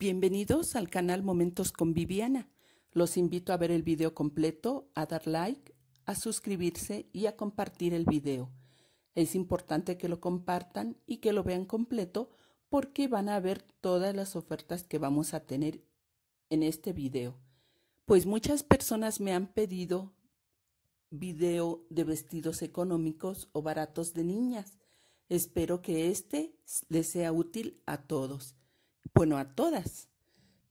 Bienvenidos al canal Momentos con Viviana. Los invito a ver el video completo, a dar like, a suscribirse y a compartir el video. Es importante que lo compartan y que lo vean completo porque van a ver todas las ofertas que vamos a tener en este video. Pues muchas personas me han pedido video de vestidos económicos o baratos de niñas. Espero que este les sea útil a todos bueno, a todas.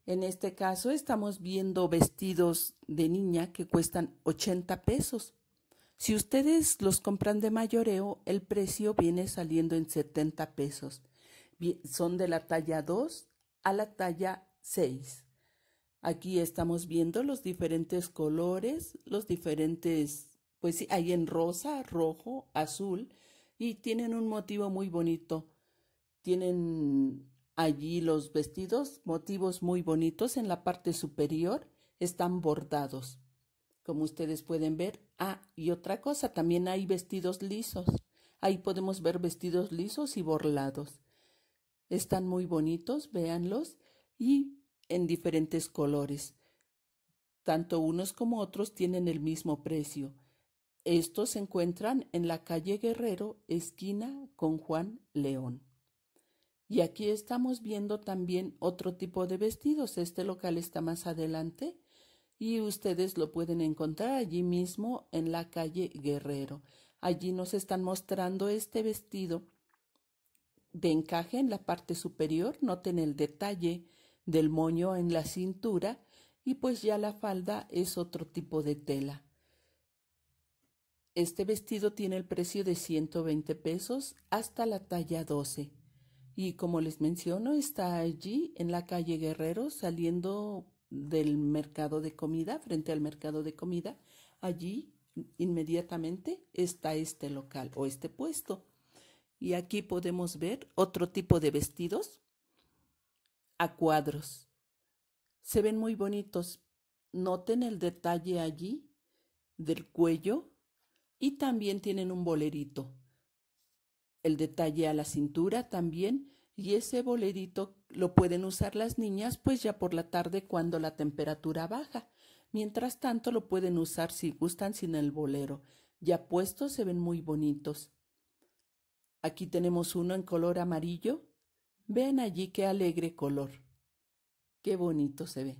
En este caso estamos viendo vestidos de niña que cuestan 80 pesos. Si ustedes los compran de mayoreo, el precio viene saliendo en 70 pesos. Son de la talla 2 a la talla 6. Aquí estamos viendo los diferentes colores, los diferentes, pues sí, hay en rosa, rojo, azul y tienen un motivo muy bonito. Tienen Allí los vestidos, motivos muy bonitos en la parte superior, están bordados. Como ustedes pueden ver, ah, y otra cosa, también hay vestidos lisos. Ahí podemos ver vestidos lisos y borlados. Están muy bonitos, véanlos, y en diferentes colores. Tanto unos como otros tienen el mismo precio. Estos se encuentran en la calle Guerrero, esquina con Juan León. Y aquí estamos viendo también otro tipo de vestidos. Este local está más adelante y ustedes lo pueden encontrar allí mismo en la calle Guerrero. Allí nos están mostrando este vestido de encaje en la parte superior, noten el detalle del moño en la cintura y pues ya la falda es otro tipo de tela. Este vestido tiene el precio de 120 pesos hasta la talla 12. Y como les menciono, está allí en la calle Guerrero, saliendo del mercado de comida, frente al mercado de comida. Allí inmediatamente está este local o este puesto. Y aquí podemos ver otro tipo de vestidos a cuadros. Se ven muy bonitos. Noten el detalle allí del cuello y también tienen un bolerito el detalle a la cintura también y ese bolerito lo pueden usar las niñas pues ya por la tarde cuando la temperatura baja. Mientras tanto lo pueden usar si gustan sin el bolero. Ya puestos se ven muy bonitos. Aquí tenemos uno en color amarillo. Vean allí qué alegre color. Qué bonito se ve.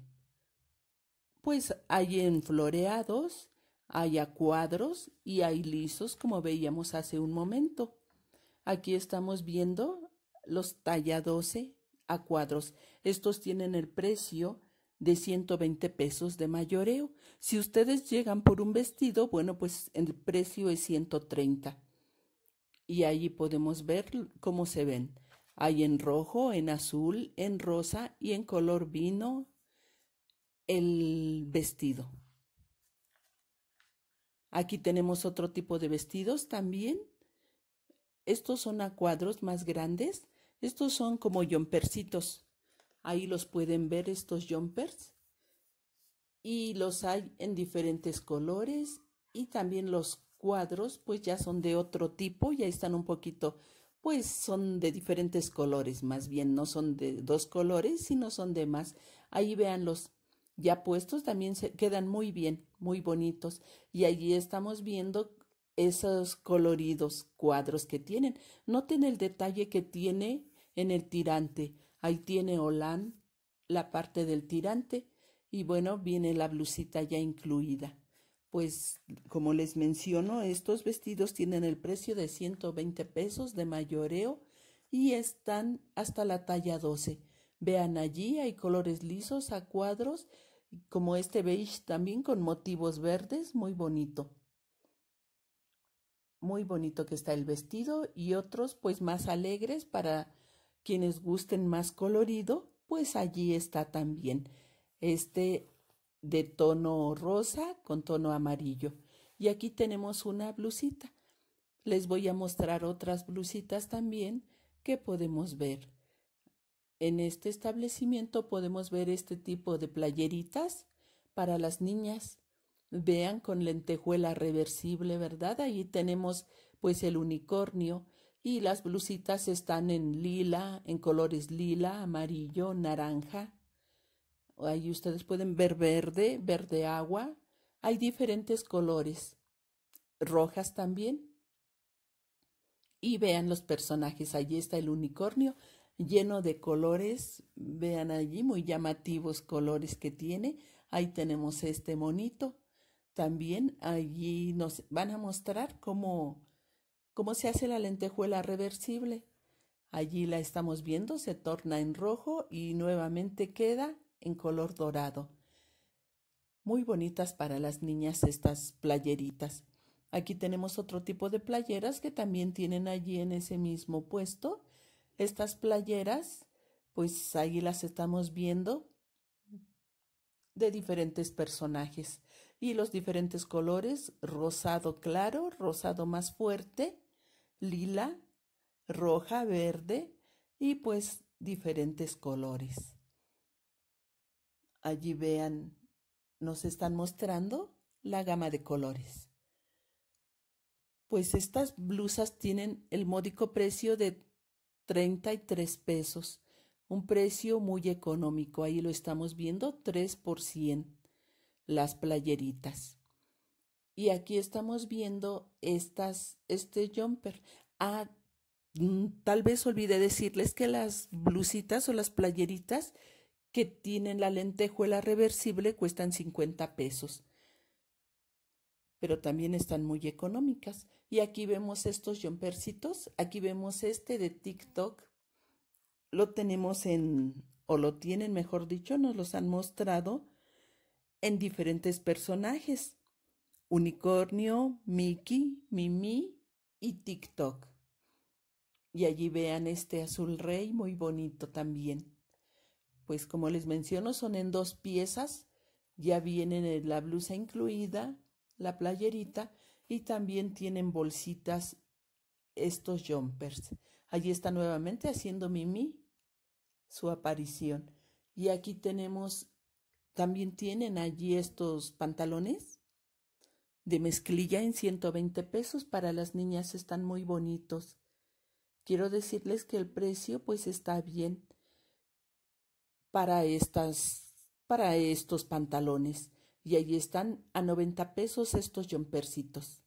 Pues hay en floreados, hay a cuadros y hay lisos como veíamos hace un momento. Aquí estamos viendo los talla 12 a cuadros. Estos tienen el precio de 120 pesos de mayoreo. Si ustedes llegan por un vestido, bueno, pues el precio es 130. Y allí podemos ver cómo se ven. Hay en rojo, en azul, en rosa y en color vino el vestido. Aquí tenemos otro tipo de vestidos también estos son a cuadros más grandes. Estos son como jumpersitos, Ahí los pueden ver estos jumpers. Y los hay en diferentes colores. Y también los cuadros pues ya son de otro tipo. Ya están un poquito pues son de diferentes colores. Más bien no son de dos colores sino son de más. Ahí vean los ya puestos también se quedan muy bien, muy bonitos. Y allí estamos viendo esos coloridos cuadros que tienen. Noten el detalle que tiene en el tirante. Ahí tiene Olan la parte del tirante y bueno, viene la blusita ya incluida. Pues como les menciono, estos vestidos tienen el precio de 120 pesos de mayoreo y están hasta la talla 12. Vean allí, hay colores lisos a cuadros, como este beige también con motivos verdes, muy bonito muy bonito que está el vestido y otros pues más alegres para quienes gusten más colorido, pues allí está también este de tono rosa con tono amarillo. Y aquí tenemos una blusita. Les voy a mostrar otras blusitas también que podemos ver. En este establecimiento podemos ver este tipo de playeritas para las niñas Vean con lentejuela reversible, ¿verdad? Ahí tenemos pues el unicornio y las blusitas están en lila, en colores lila, amarillo, naranja. Ahí ustedes pueden ver verde, verde agua. Hay diferentes colores. Rojas también. Y vean los personajes. Allí está el unicornio lleno de colores. Vean allí muy llamativos colores que tiene. Ahí tenemos este monito. También allí nos van a mostrar cómo, cómo se hace la lentejuela reversible. Allí la estamos viendo, se torna en rojo y nuevamente queda en color dorado. Muy bonitas para las niñas estas playeritas. Aquí tenemos otro tipo de playeras que también tienen allí en ese mismo puesto. Estas playeras, pues ahí las estamos viendo de diferentes personajes y los diferentes colores, rosado claro, rosado más fuerte, lila, roja, verde y pues diferentes colores. Allí vean, nos están mostrando la gama de colores. Pues estas blusas tienen el módico precio de 33 pesos, un precio muy económico, ahí lo estamos viendo, 3 por las playeritas. Y aquí estamos viendo estas, este jumper. Ah, mm, tal vez olvidé decirles que las blusitas o las playeritas que tienen la lentejuela reversible cuestan 50 pesos, pero también están muy económicas. Y aquí vemos estos jumpercitos, aquí vemos este de TikTok, lo tenemos en, o lo tienen mejor dicho, nos los han mostrado en diferentes personajes. Unicornio, Mickey, Mimi y TikTok. Y allí vean este azul rey muy bonito también. Pues como les menciono, son en dos piezas. Ya vienen la blusa incluida, la playerita y también tienen bolsitas estos jumpers. Allí está nuevamente haciendo Mimi su aparición. Y aquí tenemos también tienen allí estos pantalones de mezclilla en 120 pesos para las niñas están muy bonitos. Quiero decirles que el precio pues está bien para estas para estos pantalones y allí están a 90 pesos estos jumpercitos.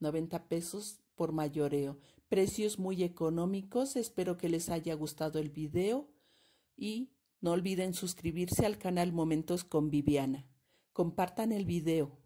90 pesos por mayoreo. Precios muy económicos. Espero que les haya gustado el video y no olviden suscribirse al canal Momentos con Viviana. Compartan el video,